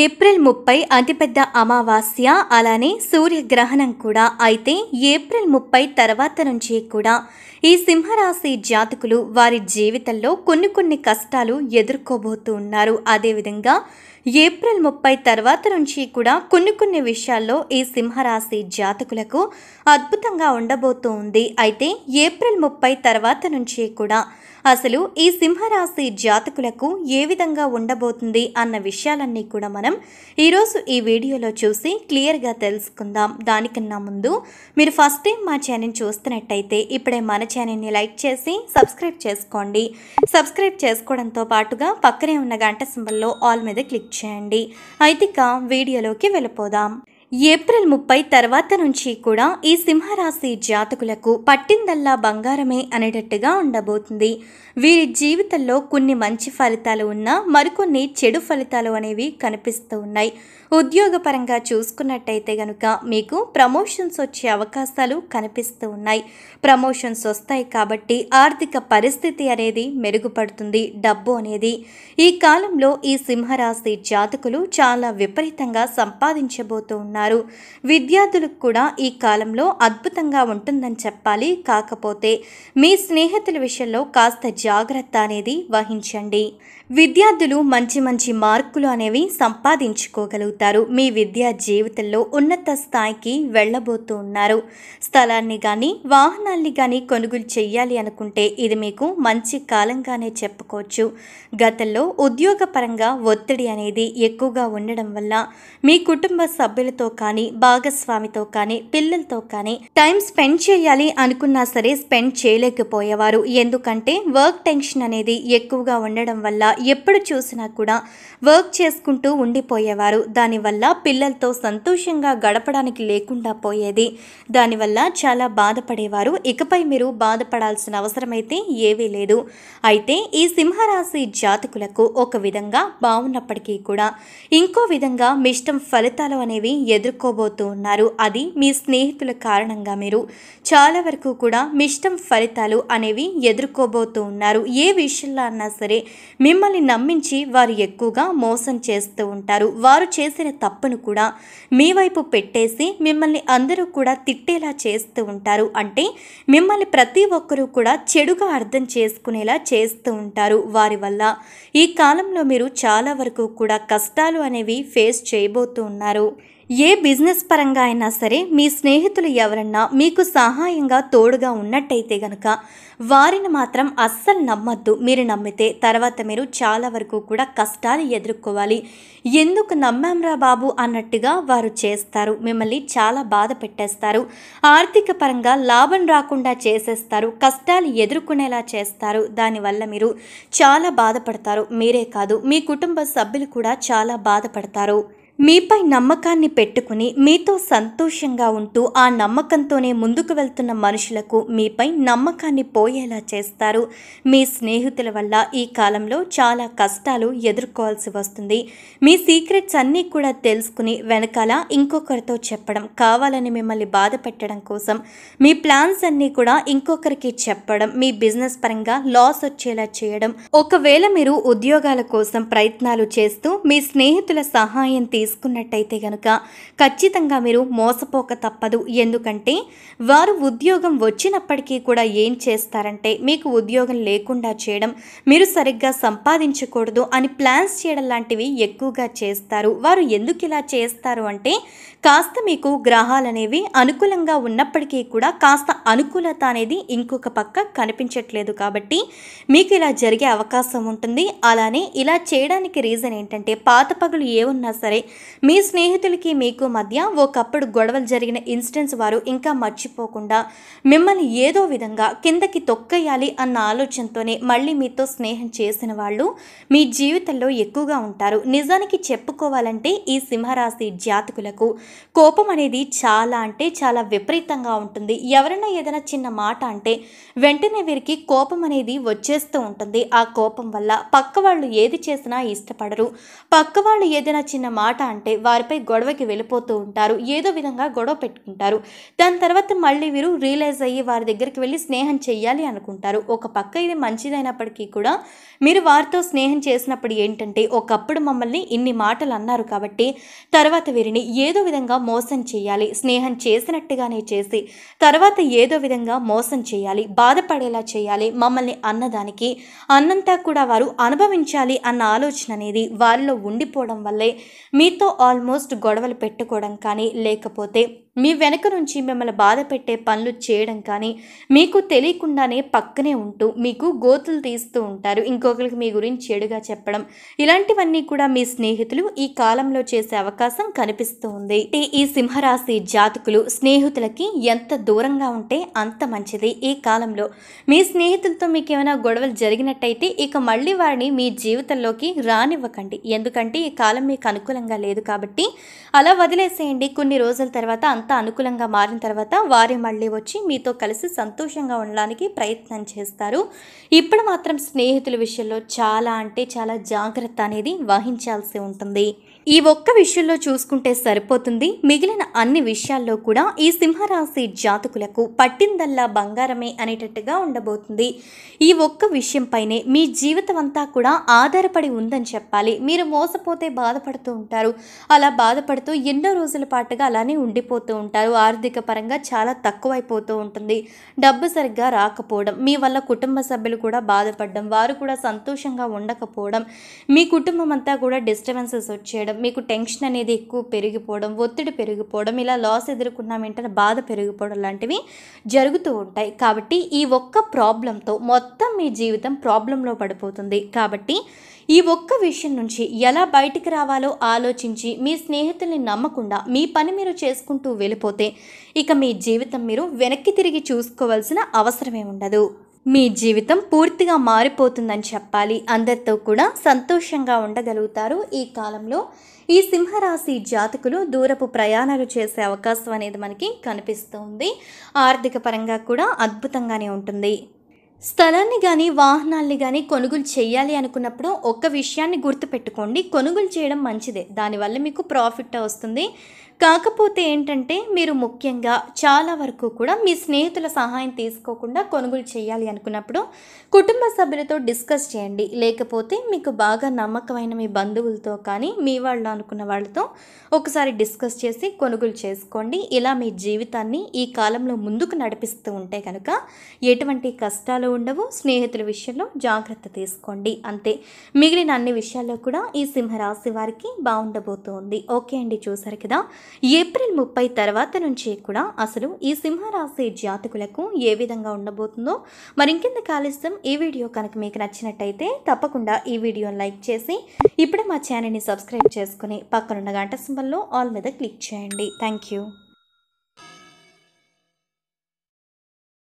April ముప్పై అతిపెద్ద అమావాస్య అలానే సూర్యగ్రహణం కూడా అయితే ఏప్రిల్ ముప్పై తర్వాత నుంచి కూడా ఈ సింహరాశి జాతకులు వారి జీవితంలో కొన్ని కొన్ని కష్టాలు ఎదుర్కోబోతూ ఉన్నారు అదేవిధంగా ఏప్రిల్ ముప్పై తర్వాత నుంచి కూడా కొన్ని కొన్ని విషయాల్లో ఈ సింహరాశి జాతకులకు అద్భుతంగా ఉంది అయితే ఏప్రిల్ ముప్పై తర్వాత నుంచి కూడా అసలు ఈ సింహరాశి జాతకులకు ఏ విధంగా ఉండబోతుంది అన్న విషయాలన్నీ కూడా మనం ఈరోజు ఈ వీడియోలో చూసి క్లియర్గా తెలుసుకుందాం దానికన్నా ముందు మీరు ఫస్ట్ టైం మా ఛానల్ చూస్తున్నట్టయితే ఇప్పుడే మన ఛానల్ని లైక్ చేసి సబ్స్క్రైబ్ చేసుకోండి సబ్స్క్రైబ్ చేసుకోవడంతో పాటుగా పక్కనే ఉన్న గంట సింబల్లో ఆల్ మీద క్లిక్ చేయండి అయితే ఇక వీడియోలోకి వెళ్ళిపోదాం ఏప్రిల్ ముప్పై తర్వాత నుంచి కూడా ఈ సింహరాశి జాతకులకు పట్టిందల్లా బంగారమే అనేటట్టుగా ఉండబోతుంది వీరి జీవితంలో కొన్ని మంచి ఫలితాలు ఉన్నా మరికొన్ని చెడు ఫలితాలు అనేవి కనిపిస్తూ ఉన్నాయి ఉద్యోగపరంగా చూసుకున్నట్టయితే గనుక మీకు ప్రమోషన్స్ వచ్చే అవకాశాలు కనిపిస్తూ ఉన్నాయి ప్రమోషన్స్ వస్తాయి కాబట్టి ఆర్థిక పరిస్థితి అనేది మెరుగుపడుతుంది డబ్బు అనేది ఈ కాలంలో ఈ సింహరాశి జాతకులు చాలా విపరీతంగా సంపాదించబోతూ ఉన్నాయి అన్నారు విద్యార్థులకు కూడా ఈ కాలంలో అద్భుతంగా ఉంటుందని చెప్పాలి కాకపోతే మీ స్నేహితుల విషయంలో కాస్త జాగ్రత్త అనేది వహించండి విద్యార్థులు మంచి మంచి మార్కులు అనేవి సంపాదించుకోగలుగుతారు మీ విద్యా జీవితంలో ఉన్నత స్థాయికి వెళ్ళబోతూ ఉన్నారు స్థలాన్ని కానీ వాహనాల్ని కానీ కొనుగోలు చేయాలి అనుకుంటే ఇది మీకు మంచి కాలంగానే చెప్పుకోవచ్చు గతంలో ఉద్యోగపరంగా ఒత్తిడి అనేది ఎక్కువగా ఉండడం వల్ల మీ కుటుంబ సభ్యులతో కానీ భాగస్వామితో కానీ పిల్లలతో కానీ టైం స్పెండ్ చేయాలి అనుకున్నా సరే స్పెండ్ చేయలేకపోయేవారు ఎందుకంటే వర్క్ టెన్షన్ అనేది ఎక్కువగా ఉండడం వల్ల ఎప్పుడు చూసినా కూడా వర్క్ చేసుకుంటూ ఉండిపోయేవారు దానివల్ల పిల్లలతో సంతోషంగా గడపడానికి లేకుండా పోయేది దానివల్ల చాలా బాధపడేవారు ఇకపై మీరు బాధపడాల్సిన అవసరమైతే ఏవీ లేదు అయితే ఈ సింహరాశి జాతకులకు ఒక విధంగా బాగున్నప్పటికీ కూడా ఇంకో విధంగా మిష్టం ఫలితాలు అనేవి ఎదుర్కోబోతూ ఉన్నారు అది మీ స్నేహితుల కారణంగా మీరు చాలా వరకు కూడా మిష్టం ఫలితాలు అనేవి ఎదుర్కోబోతూ ఉన్నారు ఏ విషయంలో అన్నా సరే మిమ్మల్ని మిమ్మల్ని నమ్మించి వారు ఎక్కువగా మోసం చేస్తూ ఉంటారు వారు చేసిన తప్పును కూడా మీ వైపు పెట్టేసి మిమ్మల్ని అందరూ కూడా తిట్టేలా చేస్తూ ఉంటారు అంటే మిమ్మల్ని ప్రతి ఒక్కరూ కూడా చెడుగా అర్థం చేసుకునేలా చేస్తూ ఉంటారు వారి వల్ల ఈ కాలంలో మీరు చాలా వరకు కూడా కష్టాలు అనేవి ఫేస్ చేయబోతున్నారు ఏ బిజినెస్ పరంగా అయినా సరే మీ స్నేహితులు ఎవరన్నా మీకు సహాయంగా తోడుగా ఉన్నట్టయితే గనక వారిని మాత్రం అస్సలు నమ్మద్దు మీరు నమ్మితే తర్వాత మీరు చాలా వరకు కూడా కష్టాలు ఎదుర్కోవాలి ఎందుకు నమ్మాంరా బాబు అన్నట్టుగా వారు చేస్తారు మిమ్మల్ని చాలా బాధ పెట్టేస్తారు ఆర్థిక పరంగా లాభం రాకుండా చేసేస్తారు కష్టాలు ఎదుర్కొనేలా చేస్తారు దానివల్ల మీరు చాలా బాధపడతారు మీరే కాదు మీ కుటుంబ సభ్యులు కూడా చాలా బాధపడతారు మీపై నమ్మకాన్ని పెట్టుకుని మీతో సంతోషంగా ఉంటూ ఆ నమ్మకంతోనే ముందుకు వెళ్తున్న మనుషులకు మీపై నమ్మకాన్ని పోయేలా చేస్తారు మీ స్నేహితుల వల్ల ఈ కాలంలో చాలా కష్టాలు ఎదుర్కోవాల్సి వస్తుంది మీ సీక్రెట్స్ అన్నీ కూడా తెలుసుకుని వెనకాల ఇంకొకరితో చెప్పడం కావాలని మిమ్మల్ని బాధ పెట్టడం కోసం మీ ప్లాన్స్ అన్నీ కూడా ఇంకొకరికి చెప్పడం మీ బిజినెస్ పరంగా లాస్ వచ్చేలా చేయడం ఒకవేళ మీరు ఉద్యోగాల కోసం ప్రయత్నాలు చేస్తూ మీ స్నేహితుల సహాయం తీసుకు తీసుకున్నట్టయితే కనుక ఖచ్చితంగా మీరు మోసపోక తప్పదు ఎందుకంటే వారు ఉద్యోగం వచ్చినప్పటికీ కూడా ఏం చేస్తారంటే మీకు ఉద్యోగం లేకుండా చేయడం మీరు సరిగ్గా సంపాదించకూడదు అని ప్లాన్స్ చేయడం లాంటివి ఎక్కువగా చేస్తారు వారు ఎందుకు ఇలా చేస్తారు అంటే కాస్త మీకు గ్రహాలు అనేవి అనుకూలంగా ఉన్నప్పటికీ కూడా కాస్త అనుకూలత అనేది ఇంకొక పక్క కనిపించట్లేదు కాబట్టి మీకు ఇలా జరిగే అవకాశం ఉంటుంది అలానే ఇలా చేయడానికి రీజన్ ఏంటంటే పాత పగులు ఏమున్నా సరే మీ స్నేహితులకి మీకు మధ్య ఒకప్పుడు గొడవలు జరిగిన ఇన్సిడెంట్స్ వారు ఇంకా మర్చిపోకుండా మిమ్మల్ని ఏదో విధంగా కిందకి తొక్కేయాలి అన్న ఆలోచనతోనే మళ్ళీ మీతో స్నేహం చేసిన వాళ్ళు మీ జీవితంలో ఎక్కువగా ఉంటారు నిజానికి చెప్పుకోవాలంటే ఈ సింహరాశి జాతకులకు కోపం అనేది చాలా అంటే చాలా విపరీతంగా ఉంటుంది ఎవరైనా ఏదైనా చిన్న మాట అంటే వెంటనే వీరికి కోపం అనేది వచ్చేస్తూ ఉంటుంది ఆ కోపం వల్ల పక్క వాళ్ళు ఏది చేసినా ఇష్టపడరు పక్క వాళ్ళు ఏదైనా చిన్న మాట మాట అంటే వారిపై గొడవకి వెళ్ళిపోతూ ఉంటారు ఏదో విధంగా గొడవ పెట్టుకుంటారు దాని తర్వాత మళ్ళీ వీరు రియలైజ్ అయ్యి వారి దగ్గరికి వెళ్ళి స్నేహం చేయాలి అనుకుంటారు ఒక పక్క ఇది మంచిదైనప్పటికీ కూడా మీరు వారితో స్నేహం చేసినప్పుడు ఏంటంటే ఒకప్పుడు మమ్మల్ని ఇన్ని మాటలు అన్నారు కాబట్టి తర్వాత వీరిని ఏదో విధంగా మోసం చేయాలి స్నేహం చేసినట్టుగానే చేసి తర్వాత ఏదో విధంగా మోసం చేయాలి బాధపడేలా చేయాలి మమ్మల్ని అన్నదానికి అన్నంతా కూడా వారు అనుభవించాలి అన్న ఆలోచన అనేది వారిలో ఉండిపోవడం వల్లే మీ మీతో ఆల్మోస్ట్ గొడవలు పెట్టుకోవడం కానీ లేకపోతే మీ వెనక నుంచి మిమ్మల్ని బాధ పెట్టే పనులు చేయడం కానీ మీకు తెలియకుండానే పక్కనే ఉంటూ మీకు గోతులు తీస్తూ ఉంటారు ఇంకొకరికి మీ గురించి చెడుగా చెప్పడం ఇలాంటివన్నీ కూడా మీ స్నేహితులు ఈ కాలంలో చేసే అవకాశం కనిపిస్తూ ఉంది ఈ సింహరాశి జాతకులు స్నేహితులకి ఎంత దూరంగా ఉంటే అంత మంచిది ఈ కాలంలో మీ స్నేహితులతో మీకు ఏమైనా గొడవలు జరిగినట్టయితే ఇక మళ్ళీ వారిని మీ జీవితంలోకి రానివ్వకండి ఎందుకంటే ఈ కాలం మీకు అనుకూలంగా లేదు కాబట్టి అలా వదిలేసేయండి కొన్ని రోజుల తర్వాత అంత అంతా అనుకూలంగా మారిన తర్వాత వారే మళ్ళీ వచ్చి మీతో కలిసి సంతోషంగా ఉండడానికి ప్రయత్నం చేస్తారు ఇప్పుడు మాత్రం స్నేహితుల విషయంలో చాలా అంటే చాలా జాగ్రత్త అనేది వహించాల్సి ఉంటుంది ఈ ఒక్క విషయంలో చూసుకుంటే సరిపోతుంది మిగిలిన అన్ని విషయాల్లో కూడా ఈ సింహరాశి జాతకులకు పట్టిందల్లా బంగారమే అనేటట్టుగా ఉండబోతుంది ఈ ఒక్క విషయంపైనే మీ జీవితం అంతా కూడా ఆధారపడి ఉందని చెప్పాలి మీరు మోసపోతే బాధపడుతూ ఉంటారు అలా బాధపడుతూ ఎన్నో రోజుల పాటుగా అలానే ఉండిపోతూ ఉంటారు ఆర్థిక పరంగా చాలా తక్కువైపోతూ ఉంటుంది డబ్బు సరిగ్గా రాకపోవడం మీ వల్ల కుటుంబ సభ్యులు కూడా బాధపడడం వారు కూడా సంతోషంగా ఉండకపోవడం మీ కుటుంబం అంతా కూడా డిస్టర్బెన్సెస్ వచ్చేయడం పెరగడం మీకు టెన్షన్ అనేది ఎక్కువ పెరిగిపోవడం ఒత్తిడి పెరిగిపోవడం ఇలా లాస్ ఎదుర్కొన్న వెంటనే బాధ పెరిగిపోవడం లాంటివి జరుగుతూ ఉంటాయి కాబట్టి ఈ ఒక్క ప్రాబ్లంతో మొత్తం మీ జీవితం ప్రాబ్లంలో పడిపోతుంది కాబట్టి ఈ ఒక్క విషయం నుంచి ఎలా బయటికి రావాలో ఆలోచించి మీ స్నేహితుల్ని నమ్మకుండా మీ పని మీరు చేసుకుంటూ వెళ్ళిపోతే ఇక మీ జీవితం మీరు వెనక్కి తిరిగి చూసుకోవాల్సిన అవసరమే ఉండదు మీ జీవితం పూర్తిగా మారిపోతుందని చెప్పాలి అందరితో కూడా సంతోషంగా ఉండగలుగుతారు ఈ కాలంలో ఈ సింహరాశి జాతకులు దూరపు ప్రయాణాలు చేసే అవకాశం అనేది మనకి కనిపిస్తుంది ఆర్థిక పరంగా కూడా అద్భుతంగానే ఉంటుంది స్థలాన్ని కానీ వాహనాల్ని కానీ కొనుగోలు చేయాలి అనుకున్నప్పుడు ఒక్క విషయాన్ని గుర్తుపెట్టుకోండి కొనుగోలు చేయడం మంచిదే దానివల్ల మీకు ప్రాఫిట్ వస్తుంది కాకపోతే ఏంటంటే మీరు ముఖ్యంగా చాలా వరకు కూడా మీ స్నేహితుల సహాయం తీసుకోకుండా కొనుగోలు చేయాలి అనుకున్నప్పుడు కుటుంబ సభ్యులతో డిస్కస్ చేయండి లేకపోతే మీకు బాగా నమ్మకమైన మీ బంధువులతో కానీ మీ వాళ్ళు అనుకున్న వాళ్ళతో ఒకసారి డిస్కస్ చేసి కొనుగోలు చేసుకోండి ఇలా మీ జీవితాన్ని ఈ కాలంలో ముందుకు నడిపిస్తూ ఉంటే కనుక ఎటువంటి కష్టాలు ఉండవు స్నేహితుల విషయంలో జాగ్రత్త తీసుకోండి అంతే మిగిలిన అన్ని విషయాల్లో కూడా ఈ సింహరాశి వారికి బాగుండబోతోంది ఓకే అండి చూసారు కదా ఏప్రిల్ ముప్పై తర్వాత నుంచి కూడా అసలు ఈ సింహరాశి జాతకులకు ఏ విధంగా ఉండబోతుందో మరింకింత కాలుస్తాం ఈ వీడియో కనుక మీకు నచ్చినట్టయితే తప్పకుండా ఈ వీడియోని లైక్ చేసి ఇప్పుడే మా ఛానల్ని సబ్స్క్రైబ్ చేసుకుని పక్కనున్న గంట సింబల్లో ఆల్ మీద క్లిక్ చేయండి థ్యాంక్ యూ